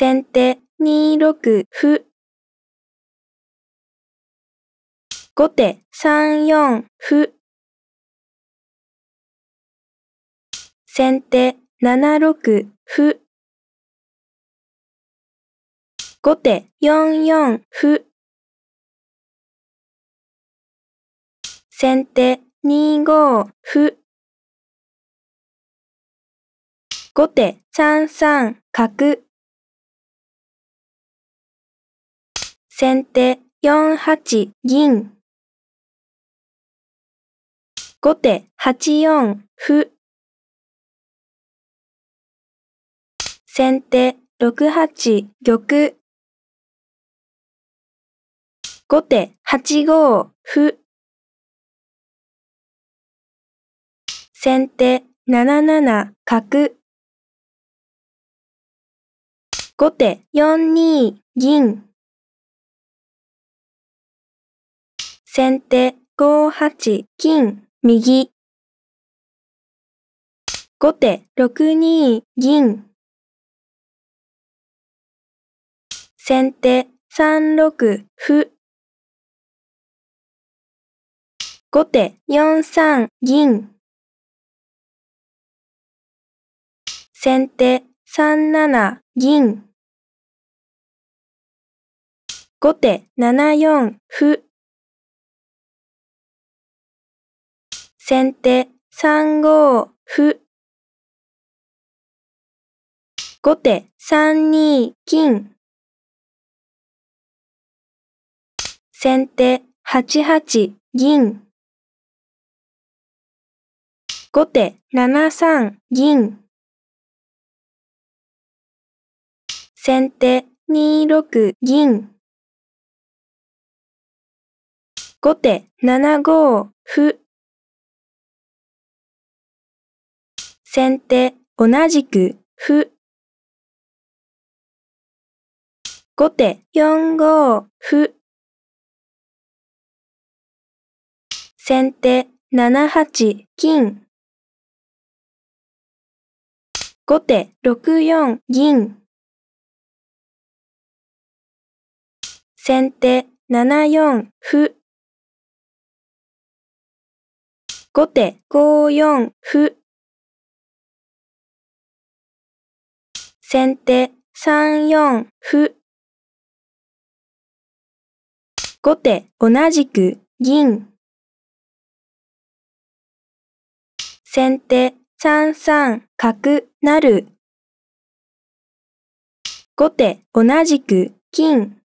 先手2六歩。後手3四歩。先手7六歩。後手4四歩。先手2五歩。後手3三角。先手4八銀。後手8四歩。先手6八玉。後手8五歩。先手7七角。後手4二銀。先手5八金右後手6二銀先手3六歩後手4三銀先手3七銀後手7四歩先手3五歩。後手3二金。先手8八銀。後手7三銀。先手2六銀。後手7五歩。先手同じく歩。後手4五歩。先手7八金。後手6四銀。先手7四歩。後手5四歩。先手3四歩。後手同じく銀。先手3三角なる。後手同じく金。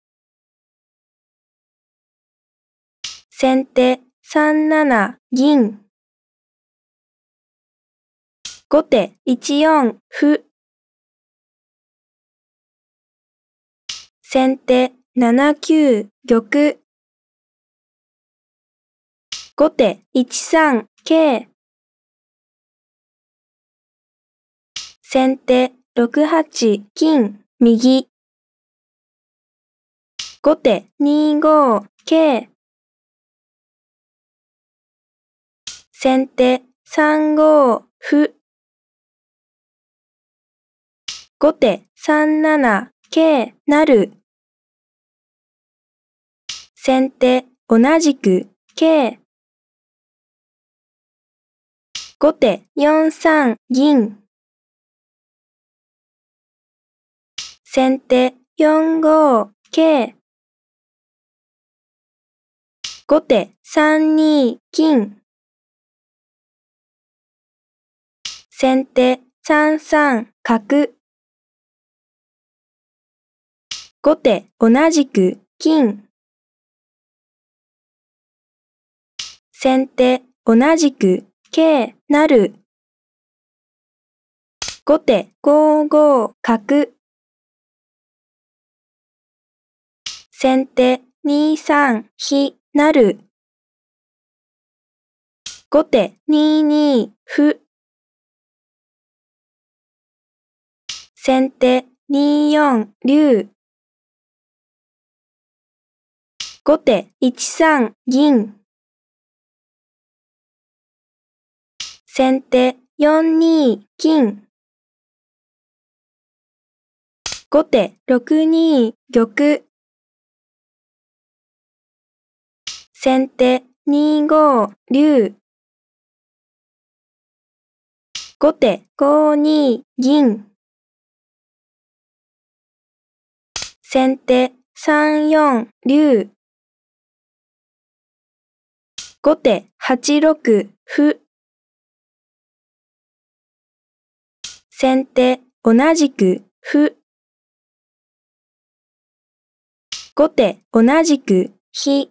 先手3七銀。後手1四歩。先手7九玉。後手1三桂。先手6八金右。後手2五桂。先手3五歩。後手3七桂なる。先手同じく桂後手4三銀先手4五桂後手3二金先手3三角後手同じく金先手同じく桂なる後手5五角先手2三飛なる後手2二歩先手2四竜後手1三銀先手4二金。後手6二玉。先手2五竜。後手5二銀。先手3四竜。後手8六歩。先手同じく歩後手同じく飛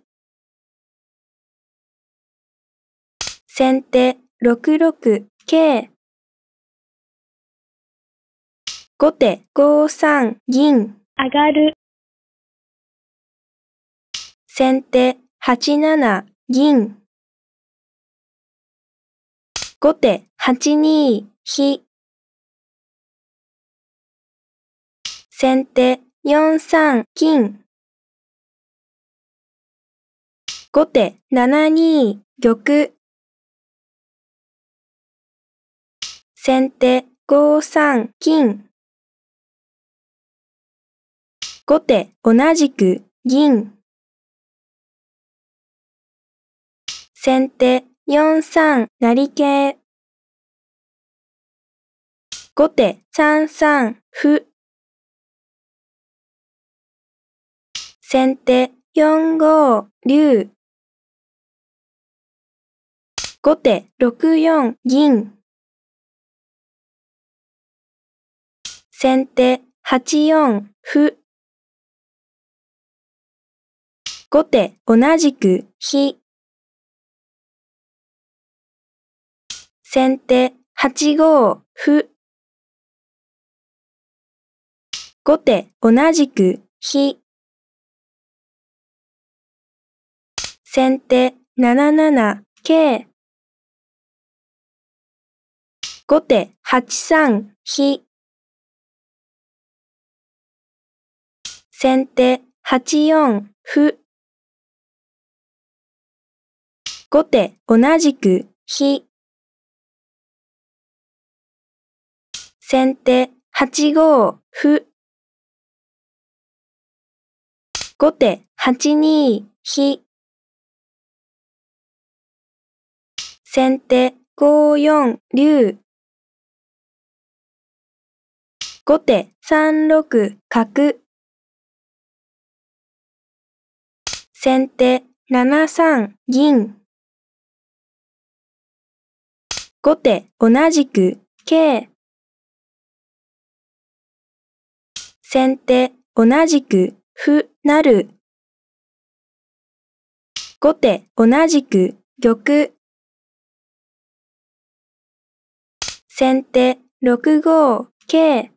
先手6六桂後手5三銀上がる先手8七銀後手8二飛先手4三金。後手7二玉。先手5三金。後手同じく銀。先手4三成桂。後手3三歩。先手4五竜。後手6四銀。先手8四歩。後手同じく飛。先手8五歩。後手同じく飛。先手7七桂後手8三飛先手8四歩後手同じく飛先手8五歩後手8二飛先手5四竜。後手3六角。先手7三銀。後手同じく桂。先手同じく歩なる。後手同じく玉。先手6五桂。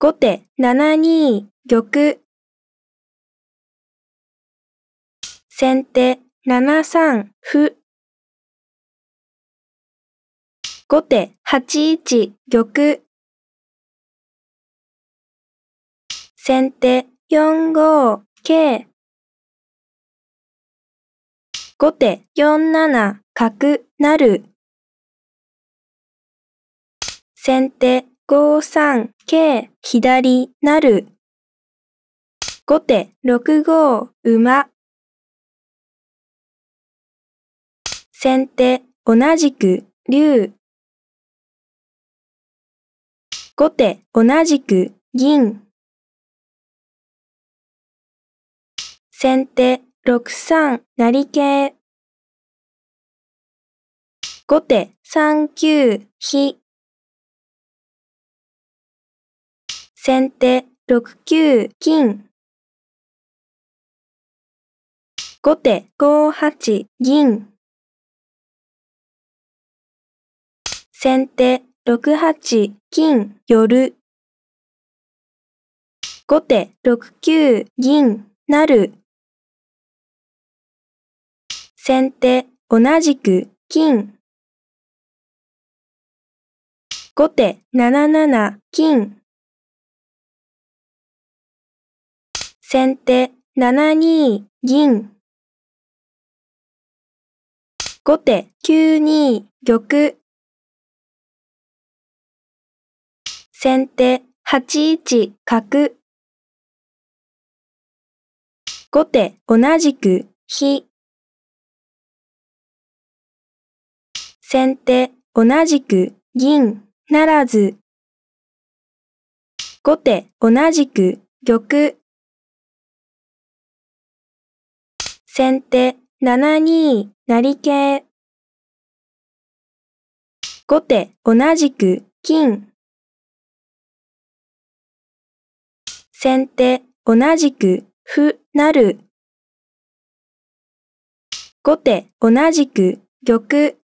後手7二玉。先手7三歩。後手8一玉。先手4五桂。後手4七かくなる。先手5三桂左なる。後手6五馬。先手同じく竜。後手同じく銀。先手6三成桂。後手3九飛。先手6九金。後手5八銀。先手6八金寄。後手6九銀なる。先手同じく金。後手7七金。先手7二銀。後手9二玉。先手8一角。後手同じく飛。先手同じく銀。ならず。後手同じく玉。先手7二成桂。後手同じく金。先手同じく歩なる。後手同じく玉。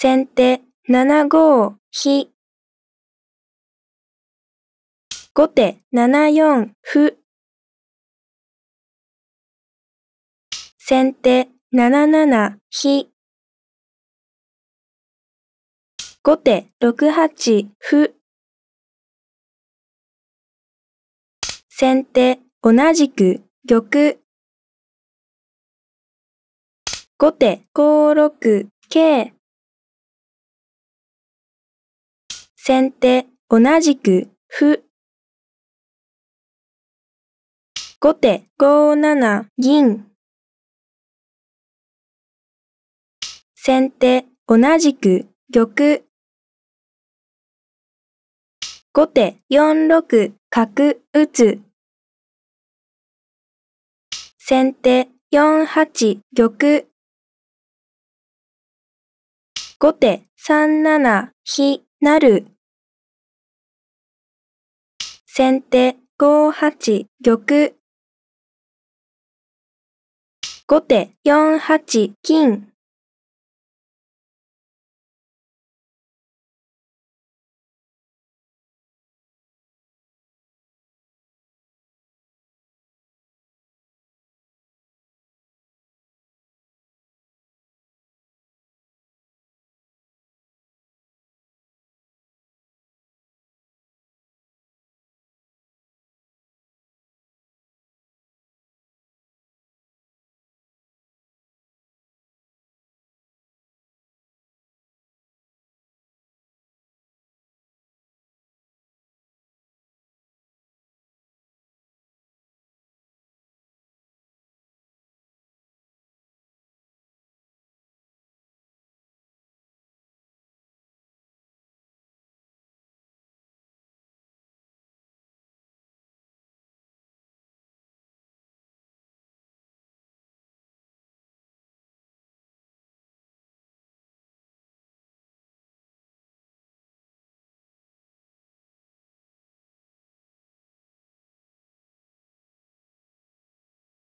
先手7五飛。後手7四歩。先手7七飛。後手6八歩。先手同じく玉。後手5六桂。先手同じく歩。後手5七銀。先手同じく玉。後手4六角打つ。先手4八玉。後手3七飛なる。先手5八玉。後手4八金。